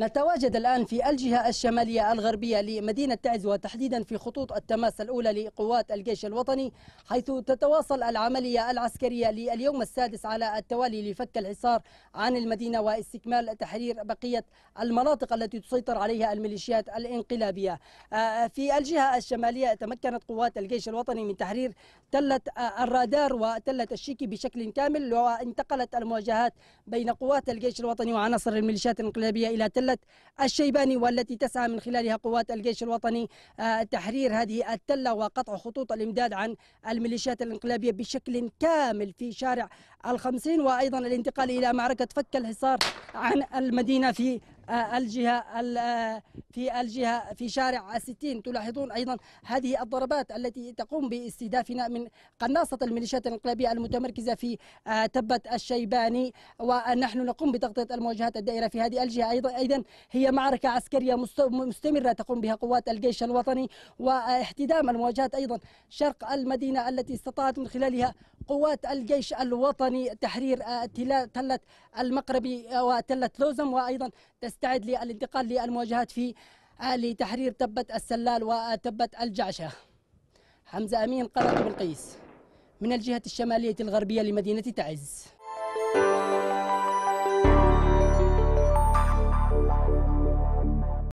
نتواجد الآن في الجهة الشمالية الغربية لمدينة تعز وتحديدا في خطوط التماس الأولى لقوات الجيش الوطني حيث تتواصل العملية العسكرية لليوم السادس على التوالي لفك الحصار عن المدينة واستكمال تحرير بقية المناطق التي تسيطر عليها الميليشيات الانقلابية آه، في الجهة الشمالية تمكنت قوات الجيش الوطني من تحرير تلة آه، الرادار وتلة الشيكي بشكل كامل وانتقلت المواجهات بين قوات الجيش الوطني وعناصر الميليشيات الانقلابية إلى تلة تلة الشيباني والتي تسعى من خلالها قوات الجيش الوطني آه، تحرير هذه التلة وقطع خطوط الإمداد عن الميليشيات الانقلابية بشكل كامل في شارع الخمسين وأيضا الانتقال إلى معركة فك الحصار عن المدينة في آه، الجهه آه، في الجهه في شارع 60 تلاحظون ايضا هذه الضربات التي تقوم باستهدافنا من قناصه الميليشيات الانقلابيه المتمركزه في آه، تبه الشيباني ونحن نقوم بتغطيه المواجهات الدائره في هذه الجهه ايضا ايضا هي معركه عسكريه مستمره تقوم بها قوات الجيش الوطني واحتدام المواجهات ايضا شرق المدينه التي استطاعت من خلالها قوات الجيش الوطني تحرير آه، تلة المقربي آه، وتلة لوزم وأيضا تستعد للانتقال للمواجهات في آه، لتحرير تبة السلال وتبة الجعشة حمزة أمين قناة بلقيس من الجهة الشمالية الغربية لمدينة تعز